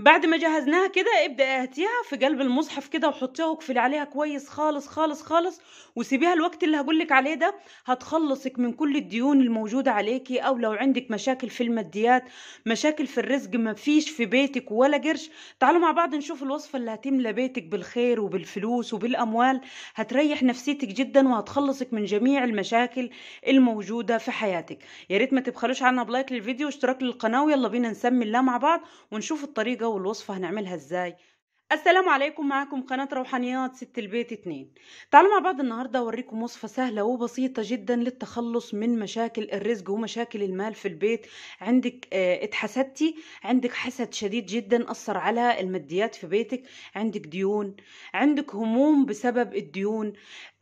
بعد ما جهزناها كده ابدأ اهتيها في قلب المصحف كده وحطيها واقفلي عليها كويس خالص خالص خالص وسيبيها الوقت اللي هقولك عليه ده هتخلصك من كل الديون الموجودة عليكي او لو عندك مشاكل في الماديات مشاكل في الرزق مفيش في بيتك ولا قرش تعالوا مع بعض نشوف الوصفة اللي هتملى بيتك بالخير وبالفلوس وبالاموال هتريح نفسيتك جدا وهتخلصك من جميع المشاكل الموجودة في حياتك يا ريت ما تبخلوش عنا بلايك للفيديو واشتراك للقناة ويلا بينا نسمي الله مع بعض ونشوف الطريقة الوصفة هنعملها ازاي السلام عليكم معكم قناة روحانيات ست البيت اتنين تعالوا مع بعض النهاردة اوريكم وصفة سهلة وبسيطة جدا للتخلص من مشاكل الرزق ومشاكل المال في البيت عندك اه اتحسدتي عندك حسد شديد جدا أثر على الماديات في بيتك عندك ديون عندك هموم بسبب الديون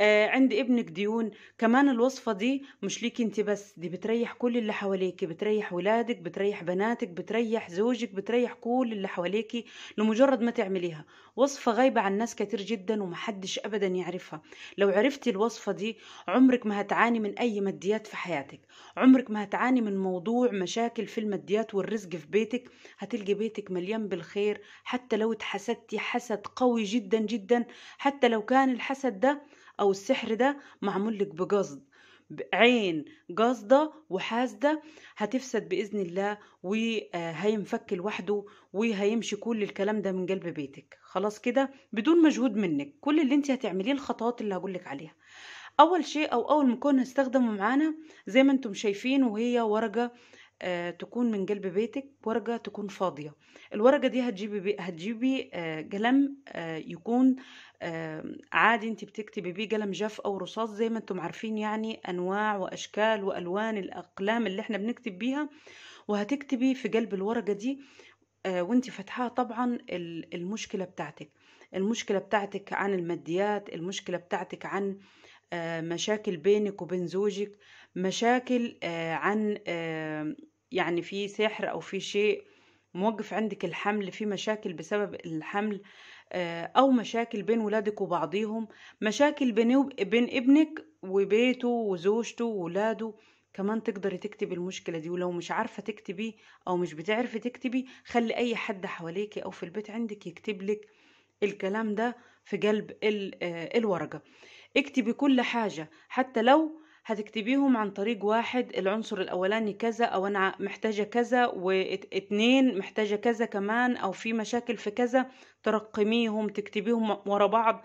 اه عند ابنك ديون كمان الوصفة دي مش ليك انت بس دي بتريح كل اللي حواليك بتريح ولادك بتريح بناتك بتريح زوجك بتريح كل اللي حواليك لمجرد ما تعمليها بيها وصفة غايبة عن ناس كتير جدا ومحدش أبدا يعرفها لو عرفتي الوصفة دي عمرك ما هتعاني من أي ماديات في حياتك عمرك ما هتعاني من موضوع مشاكل في الماديات والرزق في بيتك هتلقي بيتك مليان بالخير حتى لو اتحسدتي حسد قوي جدا جدا حتى لو كان الحسد ده أو السحر ده معمول لك بقصد عين قاصدة وحاسدة هتفسد بإذن الله وهينفك آه، لوحده وهيمشي كل الكلام ده من قلب بيتك خلاص كده بدون مجهود منك كل اللي انت هتعمليه الخطوات اللي هقولك عليها اول شيء او اول مكون هستخدمه معانا زي ما انتم شايفين وهي ورقه آه، تكون من جلب بيتك ورقة تكون فاضية الورقة دي هتجيبي هتجيبي آه، قلم آه، يكون عادي انت بتكتبي بيه قلم جاف او رصاص زي ما انتم عارفين يعني انواع واشكال والوان الاقلام اللي احنا بنكتب بيها وهتكتبي في قلب الورقة دي وانت فاتحاها طبعا المشكلة بتاعتك المشكلة بتاعتك عن الماديات المشكلة بتاعتك عن آه آه، مشاكل بينك وبين زوجك مشاكل آه، عن آه، يعني في سحر او في شيء موقف عندك الحمل في مشاكل بسبب الحمل او مشاكل بين ولادك وبعضيهم مشاكل بين ابنك وبيته وزوجته وولاده كمان تقدري تكتبي المشكلة دي ولو مش عارفة تكتبي أو مش بتعرفي تكتبي خلي أي حد حواليك أو في البيت عندك يكتب لك الكلام ده في قلب الورقة اكتبي كل حاجة حتى لو هتكتبيهم عن طريق واحد العنصر الأولاني كذا أو أنا محتاجة كذا واتنين محتاجة كذا كمان أو في مشاكل في كذا ترقميهم تكتبيهم ورا بعض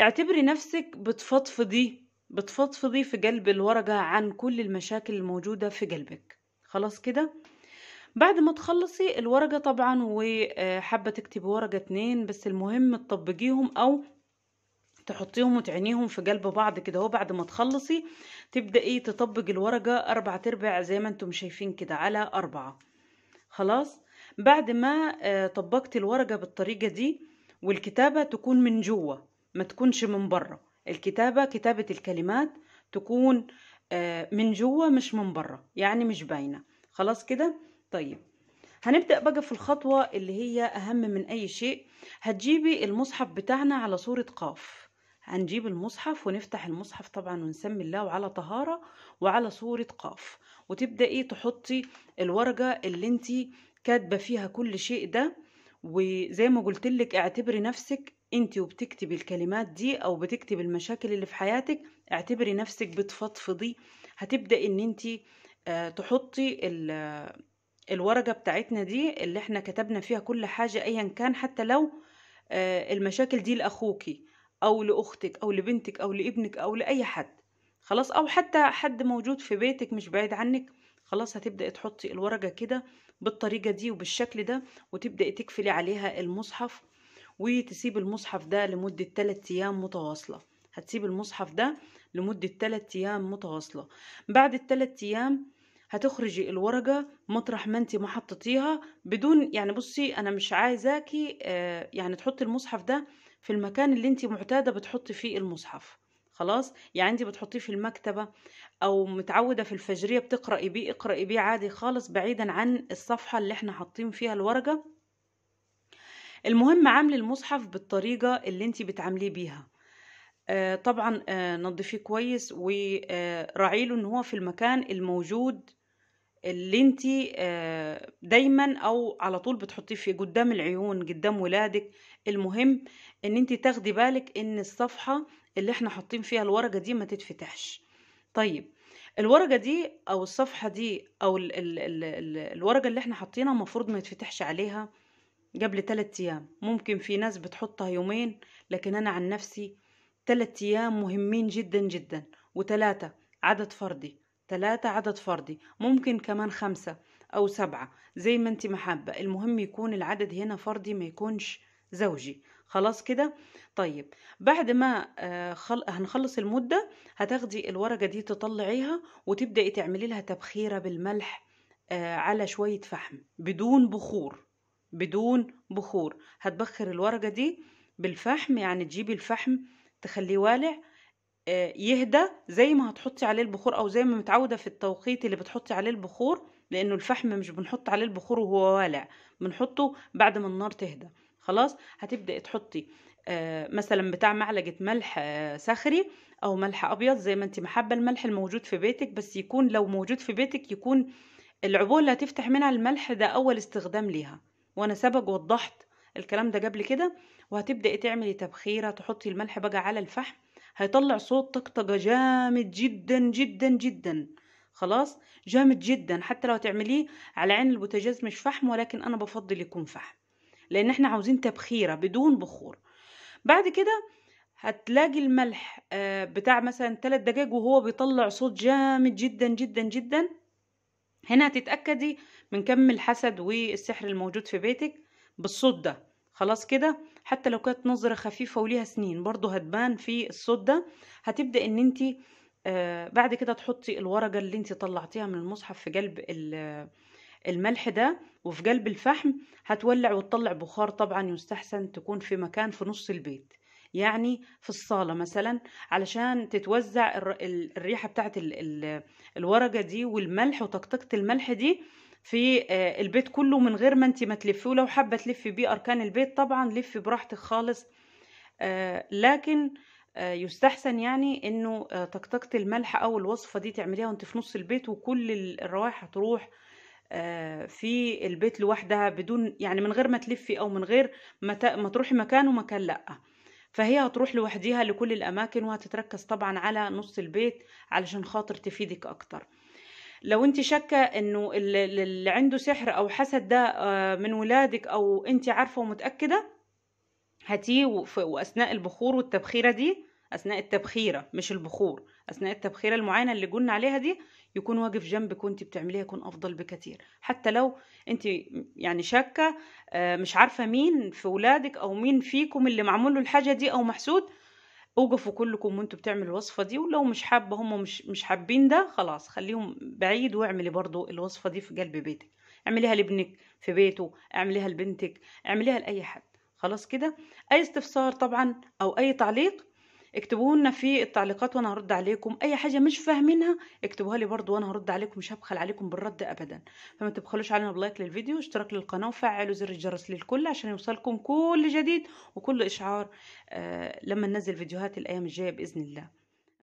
اعتبري نفسك بتفضفضي بتفضفضي في قلب الورقة عن كل المشاكل الموجودة في قلبك خلاص كده بعد ما تخلصي الورقة طبعا وحابة تكتبي ورقة اتنين بس المهم تطبقيهم أو تحطيهم وتعينيهم في قلب بعض كده اهو بعد ما تخلصي تبدأي تطبق الورقة أربع تربع زي ما انتم شايفين كده على أربعة خلاص بعد ما آه، طبقت الورقة بالطريقة دي والكتابة تكون من جوه ما تكونش من بره الكتابة كتابة الكلمات تكون آه، من جوه مش من بره يعني مش باينة خلاص كده طيب هنبدأ بقى في الخطوة اللي هي أهم من أي شيء هتجيبي المصحف بتاعنا على صورة قاف هنجيب المصحف ونفتح المصحف طبعا ونسمي الله وعلى طهارة وعلى صورة قاف وتبدأي تحطي الورقة اللي انت كاتبة فيها كل شيء ده وزي ما قلتلك اعتبري نفسك انت وبتكتبي الكلمات دي او بتكتبي المشاكل اللي في حياتك اعتبري نفسك بتفضفضي هتبدأ ان انت آه، تحطي الورقة بتاعتنا دي اللي احنا كتبنا فيها كل حاجة ايا كان حتى لو آه، المشاكل دي لاخوكي أو لأختك أو لبنتك أو لابنك أو لأي حد خلاص أو حتى حد موجود في بيتك مش بعيد عنك خلاص هتبدأي تحطي الورقة كده بالطريقة دي وبالشكل ده وتبدأي تقفلي عليها المصحف وتسيب المصحف ده لمدة 3 أيام متواصلة هتسيب المصحف ده لمدة 3 أيام متواصلة بعد الثلاث أيام هتخرجي الورقة مطرح ما انت ما حطيتيها بدون يعني بصي انا مش عايزاكي آه، يعني تحطي المصحف ده في المكان اللي انت معتاده بتحطي فيه المصحف خلاص يعني انت بتحطيه في المكتبه او متعوده في الفجريه بتقراي بيه اقراي بيه عادي خالص بعيدا عن الصفحه اللي احنا حاطين فيها الورقه المهم عاملي المصحف بالطريقه اللي انت بتعامليه بيها آه، طبعا آه، نظفيه كويس وراعيله آه، ان هو في المكان الموجود اللي انت آه، دايما او على طول بتحطيه في قدام العيون قدام ولادك المهم ان انت تاخدي بالك ان الصفحة اللي احنا حاطين فيها الورقة دي ما تتفتحش طيب الورقة دي او الصفحة دي او ال ال ال الـ الورقة اللي احنا حاطينها المفروض ما يتفتحش عليها قبل ثلاثة ايام ممكن في ناس بتحطها يومين لكن انا عن نفسي ثلاثة ايام مهمين جدا جدا وثلاثة عدد فردي تلاتة عدد فردي ممكن كمان خمسة أو سبعة زي ما انت محبة المهم يكون العدد هنا فردي ما يكونش زوجي خلاص كده طيب بعد ما آه، هنخلص المدة هتاخدي الورقة دي تطلعيها وتبدأي تعملي لها تبخيرة بالملح آه، على شوية فحم بدون بخور بدون بخور هتبخر الورقة دي بالفحم يعني تجيبي الفحم تخليه والع يهدى زي ما هتحطي عليه البخور او زي ما متعوده في التوقيت اللي بتحطي عليه البخور لانه الفحم مش بنحط عليه البخور وهو والع بنحطه بعد ما النار تهدى خلاص هتبداي تحطي آه، مثلا بتاع معلقه ملح صخري آه، او ملح ابيض زي ما انت محبه الملح الموجود في بيتك بس يكون لو موجود في بيتك يكون العبوه اللي هتفتح منها الملح ده اول استخدام ليها وانا سبق وضحت الكلام ده قبل كده وهتبداي تعملي تبخيره تحطي الملح بقى على الفحم هيطلع صوت طقطقة جامد جدا جدا جدا خلاص جامد جدا حتى لو تعمليه على عين البوتاجاز مش فحم ولكن انا بفضل يكون فحم لان احنا عاوزين تبخيرة بدون بخور بعد كده هتلاقي الملح آه، بتاع مثلا ثلاث دقايق وهو بيطلع صوت جامد جدا جدا جدا هنا هتتأكدي من كم الحسد والسحر الموجود في بيتك بالصوت ده خلاص كده حتى لو كانت نظرة خفيفة وليها سنين برضو هتبان في الصوت ده هتبدأ ان انت آه، بعد كده تحطي الورقة اللي انت طلعتيها من المصحف في قلب الملح ده وفي قلب الفحم هتولع وتطلع بخار طبعا يستحسن تكون في مكان في نص البيت يعني في الصالة مثلا علشان تتوزع الريحة بتاعت الورقة دي والملح وطقطقة الملح دي في آه، البيت كله من غير ما انت ما تلفي ولو حابه تلفي بيه اركان البيت طبعا لفي براحتك خالص آه، لكن آه، يستحسن يعني انه طقطقة الملح او الوصفه دي تعمليها وانت في نص البيت وكل الروائح هتروح في البيت لوحدها بدون يعني من غير ما تلفي او من غير ما تروحي مكان ومكان لا فهي هتروح لوحديها لكل الاماكن وهتتركز طبعا على نص البيت علشان خاطر تفيدك اكتر لو انت شاكه انه اللي عنده سحر او حسد ده آه، من ولادك او انت عارفه ومتاكده هاتيه واثناء البخور والتبخيره دي اثناء التبخيره مش البخور اثناء التبخيره المعينه اللي قلنا عليها دي يكون واقف جنبك وانت بتعمليها يكون افضل بكتير حتى لو انت يعني شاكه آه، مش عارفه مين في ولادك او مين فيكم اللي معمول له الحاجه دي او محسود اوقفوا كلكم وانتوا بتعملوا الوصفة دي ولو مش حابة هم مش, مش حابين ده خلاص خليهم بعيد واعملي برضو الوصفة دي في قلب بيتك اعمليها لابنك في بيته اعمليها لبنتك اعمليها لأي حد خلاص كده اي استفسار طبعا او اي تعليق اكتبوا لنا في التعليقات وانا هرد عليكم اي حاجه مش فاهمينها اكتبوها لي برضو وانا هرد عليكم مش هبخل عليكم بالرد ابدا فما تبخلوش علينا بلايك للفيديو واشتراك للقناه وفعلوا زر الجرس للكل عشان يوصلكم كل جديد وكل اشعار آه لما ننزل فيديوهات الايام الجايه باذن الله